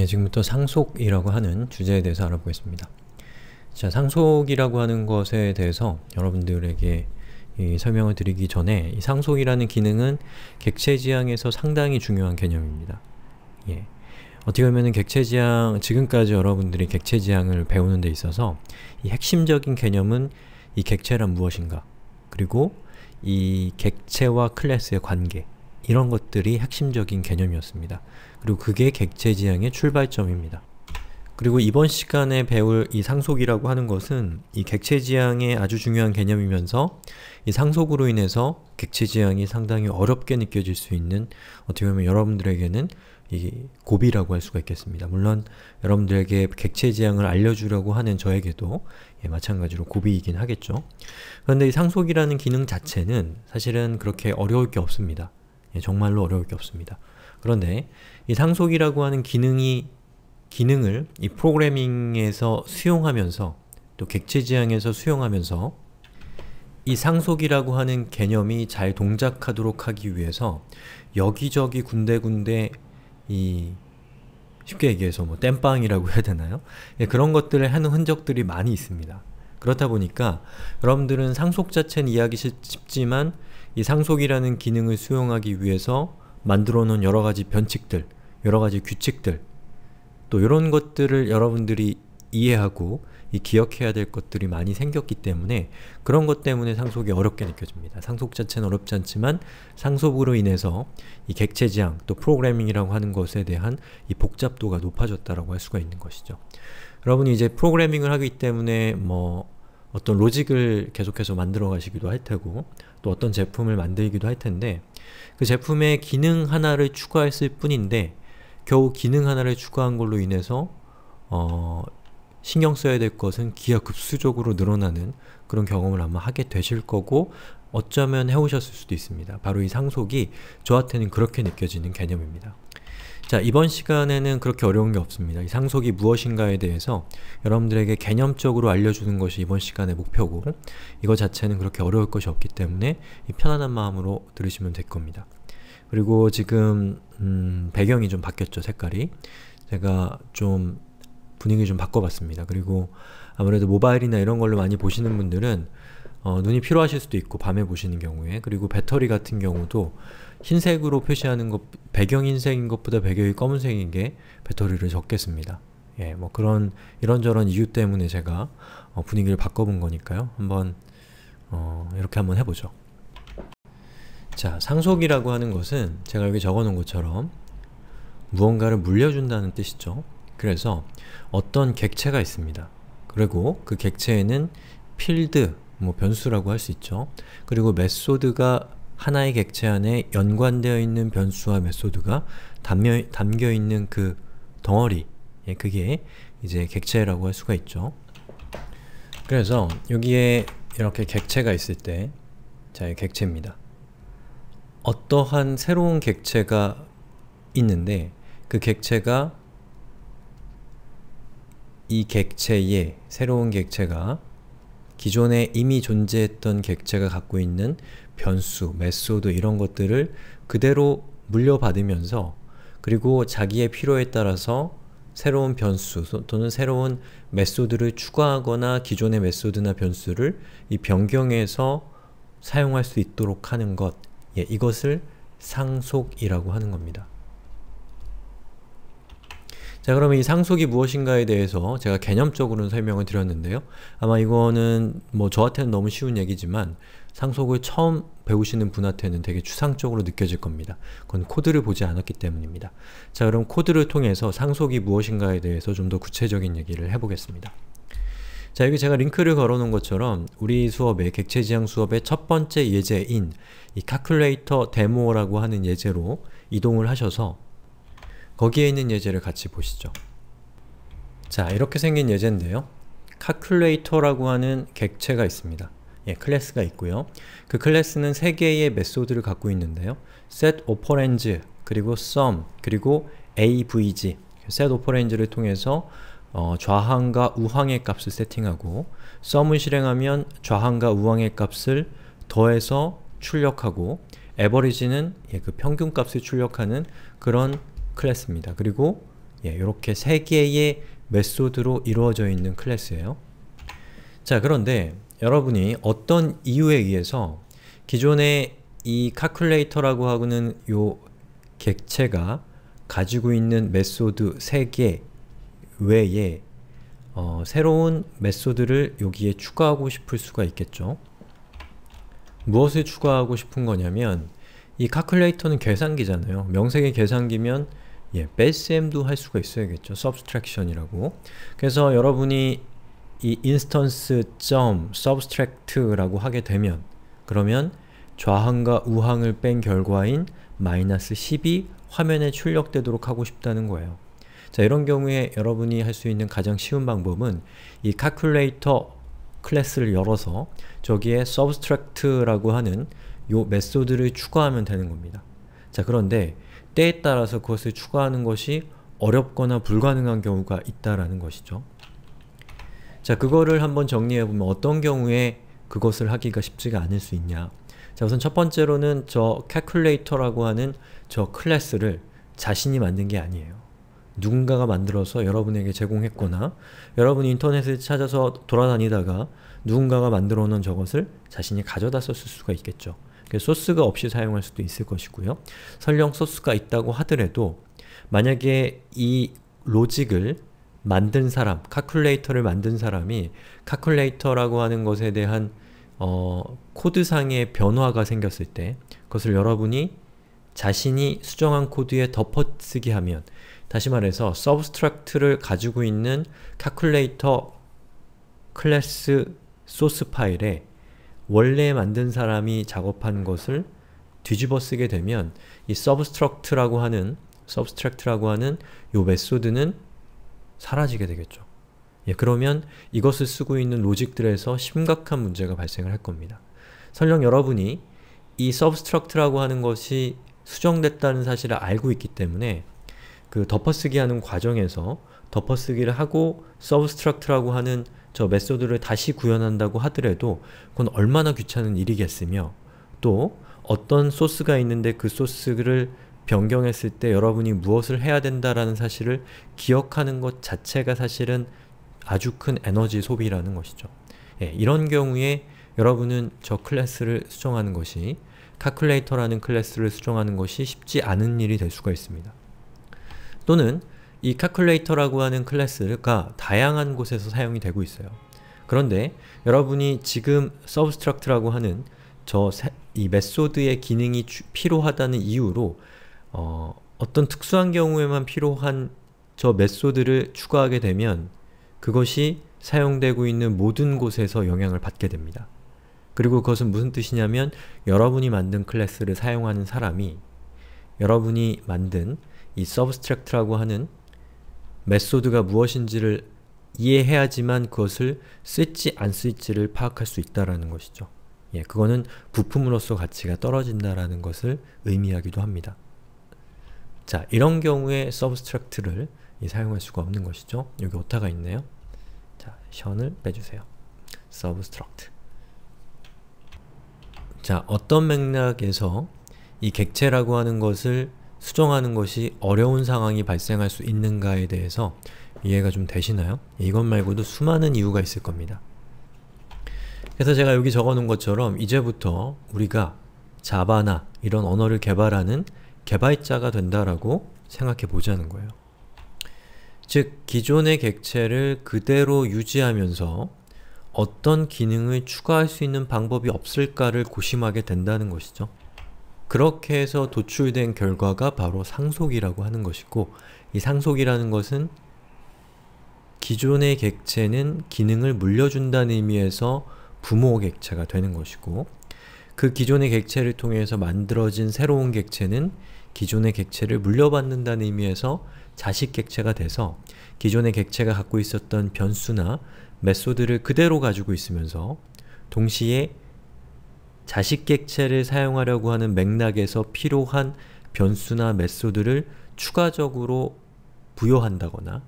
예, 지금부터 상속이라고 하는 주제에 대해서 알아보겠습니다. 자, 상속이라고 하는 것에 대해서 여러분들에게 설명을 드리기 전에 상속이라는 기능은 객체지향에서 상당히 중요한 개념입니다. 예. 어떻게 보면은 객체지향, 지금까지 여러분들이 객체지향을 배우는 데 있어서 이 핵심적인 개념은 이 객체란 무엇인가 그리고 이 객체와 클래스의 관계 이런 것들이 핵심적인 개념이었습니다. 그리고 그게 객체 지향의 출발점입니다. 그리고 이번 시간에 배울 이 상속이라고 하는 것은 이 객체 지향의 아주 중요한 개념이면서 이 상속으로 인해서 객체 지향이 상당히 어렵게 느껴질 수 있는 어떻게 보면 여러분들에게는 이 고비라고 할 수가 있겠습니다. 물론 여러분들에게 객체 지향을 알려주려고 하는 저에게도 예, 마찬가지로 고비이긴 하겠죠. 그런데 이 상속이라는 기능 자체는 사실은 그렇게 어려울 게 없습니다. 예, 정말로 어려울 게 없습니다. 그런데 이 상속이라고 하는 기능이 기능을 이 프로그래밍에서 수용하면서 또 객체 지향에서 수용하면서 이 상속이라고 하는 개념이 잘 동작하도록 하기 위해서 여기저기 군데군데 이 쉽게 얘기해서 뭐 땜빵이라고 해야 되나요? 예, 그런 것들을 하는 흔적들이 많이 있습니다. 그렇다 보니까 여러분들은 상속 자체는 이해하기 쉽지만 이 상속이라는 기능을 수용하기 위해서 만들어 놓은 여러 가지 변칙들, 여러 가지 규칙들 또 이런 것들을 여러분들이 이해하고 이 기억해야 될 것들이 많이 생겼기 때문에 그런 것 때문에 상속이 어렵게 느껴집니다. 상속 자체는 어렵지 않지만 상속으로 인해서 이 객체지향 또 프로그래밍이라고 하는 것에 대한 이 복잡도가 높아졌다라고 할 수가 있는 것이죠. 여러분이 이제 프로그래밍을 하기 때문에 뭐 어떤 로직을 계속해서 만들어 가시기도 할 테고 또 어떤 제품을 만들기도 할 텐데 그 제품의 기능 하나를 추가했을 뿐인데 겨우 기능 하나를 추가한 걸로 인해서 어, 신경 써야 될 것은 기하급수적으로 늘어나는 그런 경험을 아마 하게 되실 거고 어쩌면 해오셨을 수도 있습니다. 바로 이 상속이 저한테는 그렇게 느껴지는 개념입니다. 자 이번 시간에는 그렇게 어려운 게 없습니다. 이 상속이 무엇인가에 대해서 여러분들에게 개념적으로 알려주는 것이 이번 시간의 목표고 이거 자체는 그렇게 어려울 것이 없기 때문에 편안한 마음으로 들으시면 될 겁니다. 그리고 지금 음, 배경이 좀 바뀌었죠, 색깔이. 제가 좀 분위기 좀 바꿔봤습니다. 그리고 아무래도 모바일이나 이런 걸로 많이 보시는 분들은 어, 눈이 피로하실 수도 있고 밤에 보시는 경우에 그리고 배터리 같은 경우도 흰색으로 표시하는 것 배경 흰색인 것보다 배경이 검은색인 게 배터리를 적게 씁니다. 예, 뭐 그런 이런저런 이유 때문에 제가 어, 분위기를 바꿔본 거니까요. 한번 어, 이렇게 한번 해보죠. 자, 상속이라고 하는 것은 제가 여기 적어놓은 것처럼 무언가를 물려준다는 뜻이죠. 그래서 어떤 객체가 있습니다. 그리고 그 객체에는 필드, 뭐 변수라고 할 수 있죠. 그리고 메소드가 하나의 객체 안에 연관되어 있는 변수와 메소드가 담겨, 있는 그 덩어리 예, 그게 이제 객체라고 할 수가 있죠. 그래서 여기에 이렇게 객체가 있을 때 자, 이 객체입니다. 어떠한 새로운 객체가 있는데 그 객체가 이 객체의 새로운 객체가 기존에 이미 존재했던 객체가 갖고 있는 변수, 메소드 이런 것들을 그대로 물려받으면서 그리고 자기의 필요에 따라서 새로운 변수 또는 새로운 메소드를 추가하거나 기존의 메소드나 변수를 이 변경해서 사용할 수 있도록 하는 것 예, 이것을 상속이라고 하는 겁니다. 자 그러면 이 상속이 무엇인가에 대해서 제가 개념적으로는 설명을 드렸는데요. 아마 이거는 뭐 저한테는 너무 쉬운 얘기지만 상속을 처음 배우시는 분한테는 되게 추상적으로 느껴질 겁니다. 그건 코드를 보지 않았기 때문입니다. 자 그럼 코드를 통해서 상속이 무엇인가에 대해서 좀 더 구체적인 얘기를 해보겠습니다. 자 여기 제가 링크를 걸어놓은 것처럼 우리 수업의 객체지향 수업의 첫 번째 예제인 이 카큘레이터 데모라고 하는 예제로 이동을 하셔서 거기에 있는 예제를 같이 보시죠. 자 이렇게 생긴 예제인데요. 카큘레이터라고 하는 객체가 있습니다. 예, 클래스가 있고요. 그 클래스는 세 개의 메소드를 갖고 있는데요. set operands 그리고 sum 그리고 avg set operands를 통해서 어, 좌항과 우항의 값을 세팅하고 sum을 실행하면 좌항과 우항의 값을 더해서 출력하고 average는 예, 그 평균 값을 출력하는 그런 클래스입니다. 그리고 예, 이렇게 세 개의 메소드로 이루어져 있는 클래스예요. 자, 그런데 여러분이 어떤 이유에 의해서 기존의 이 카큘레이터라고 하고는 요 객체가 가지고 있는 메소드 3개 외에 어, 새로운 메소드를 여기에 추가하고 싶을 수가 있겠죠. 무엇을 추가하고 싶은 거냐면 이 카큘레이터는 계산기잖아요. 명색의 계산기면 예, 뺄셈도 할 수가 있어야겠죠. subtraction이라고. 그래서 여러분이 이 instance 점 subtract라고 하게 되면 그러면 좌항과 우항을 뺀 결과인 마이너스 10이 화면에 출력되도록 하고 싶다는 거예요. 자 이런 경우에 여러분이 할 수 있는 가장 쉬운 방법은 이 calculator 클래스를 열어서 저기에 subtract라고 하는 요 메소드를 추가하면 되는 겁니다. 자 그런데 때에 따라서 그것을 추가하는 것이 어렵거나 불가능한 경우가 있다라는 것이죠. 자, 그거를 한번 정리해 보면 어떤 경우에 그것을 하기가 쉽지가 않을 수 있냐. 자, 우선 첫 번째로는 저 calculator라고 하는 저 클래스를 자신이 만든 게 아니에요. 누군가가 만들어서 여러분에게 제공했거나 여러분이 인터넷을 찾아서 돌아다니다가 누군가가 만들어 놓은 저것을 자신이 가져다 썼을 수가 있겠죠. 소스가 없이 사용할 수도 있을 것이고요. 설령 소스가 있다고 하더라도 만약에 이 로직을 만든 사람, 카큘레이터를 만든 사람이 카큘레이터라고 하는 것에 대한 어, 코드상의 변화가 생겼을 때 그것을 여러분이 자신이 수정한 코드에 덮어쓰기 하면 다시 말해서 서브스트럭트를 가지고 있는 카큘레이터 클래스 소스 파일에 원래 만든 사람이 작업한 것을 뒤집어 쓰게 되면 이 서브스트럭트라고 하는 서브스트럭트라고 하는 요 메소드는 사라지게 되겠죠. 예, 그러면 이것을 쓰고 있는 로직들에서 심각한 문제가 발생을 할 겁니다. 설령 여러분이 이 substruct라고 하는 것이 수정됐다는 사실을 알고 있기 때문에 그 덮어쓰기 하는 과정에서 덮어쓰기를 하고 substruct라고 하는 저 메소드를 다시 구현한다고 하더라도 그건 얼마나 귀찮은 일이겠으며 또 어떤 소스가 있는데 그 소스를 변경했을 때 여러분이 무엇을 해야 된다라는 사실을 기억하는 것 자체가 사실은 아주 큰 에너지 소비라는 것이죠. 예, 이런 경우에 여러분은 저 클래스를 수정하는 것이 카클레이터라는 클래스를 수정하는 것이 쉽지 않은 일이 될 수가 있습니다. 또는 이카클레이터라고 하는 클래스가 다양한 곳에서 사용이 되고 있어요. 그런데 여러분이 지금 substract라고 하는 저 이 메소드의 기능이 필요하다는 이유로 어, 어떤 특수한 경우에만 필요한 저 메소드를 추가하게 되면 그것이 사용되고 있는 모든 곳에서 영향을 받게 됩니다. 그리고 그것은 무슨 뜻이냐면 여러분이 만든 클래스를 사용하는 사람이 여러분이 만든 이 substract라고 하는 메소드가 무엇인지를 이해해야지만 그것을 쓸지 안 쓸지를 파악할 수 있다라는 것이죠. 예, 그거는 부품으로서 가치가 떨어진다라는 것을 의미하기도 합니다. 자, 이런 경우에 substruct를 사용할 수가 없는 것이죠. 여기 오타가 있네요. 자, 션을 빼주세요. substruct 자, 어떤 맥락에서 이 객체라고 하는 것을 수정하는 것이 어려운 상황이 발생할 수 있는가에 대해서 이해가 좀 되시나요? 이것 말고도 수많은 이유가 있을 겁니다. 그래서 제가 여기 적어놓은 것처럼 이제부터 우리가 자바나 이런 언어를 개발하는 개발자가 된다라고 생각해 보자는 거예요. 즉, 기존의 객체를 그대로 유지하면서 어떤 기능을 추가할 수 있는 방법이 없을까를 고심하게 된다는 것이죠. 그렇게 해서 도출된 결과가 바로 상속이라고 하는 것이고 이 상속이라는 것은 기존의 객체는 기능을 물려준다는 의미에서 부모 객체가 되는 것이고 그 기존의 객체를 통해서 만들어진 새로운 객체는 기존의 객체를 물려받는다는 의미에서 자식 객체가 돼서 기존의 객체가 갖고 있었던 변수나 메소드를 그대로 가지고 있으면서 동시에 자식 객체를 사용하려고 하는 맥락에서 필요한 변수나 메소드를 추가적으로 부여한다거나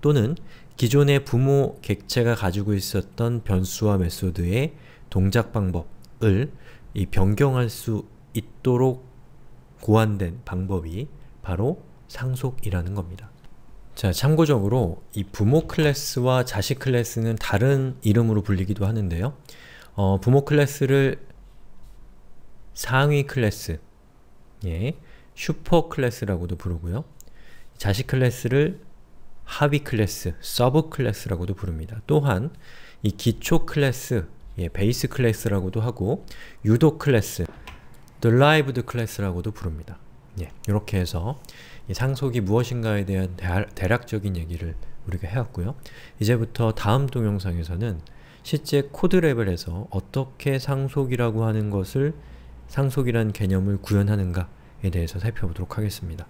또는 기존의 부모 객체가 가지고 있었던 변수와 메소드의 동작 방법을 이 변경할 수 있도록 고안된 방법이 바로 상속이라는 겁니다. 자, 참고적으로 이 부모 클래스와 자식 클래스는 다른 이름으로 불리기도 하는데요. 어, 부모 클래스를 상위 클래스, 예, 슈퍼 클래스라고도 부르고요. 자식 클래스를 하위 클래스, 서브 클래스라고도 부릅니다. 또한 이 기초 클래스, 예, 베이스 클래스라고도 하고 유도 클래스, 드라이브드 클래스라고도 부릅니다. 예, 이렇게 해서 상속이 무엇인가에 대한 대략적인 얘기를 우리가 해왔고요. 이제부터 다음 동영상에서는 실제 코드 레벨에서 어떻게 상속이라고 하는 것을 상속이라는 개념을 구현하는가에 대해서 살펴보도록 하겠습니다.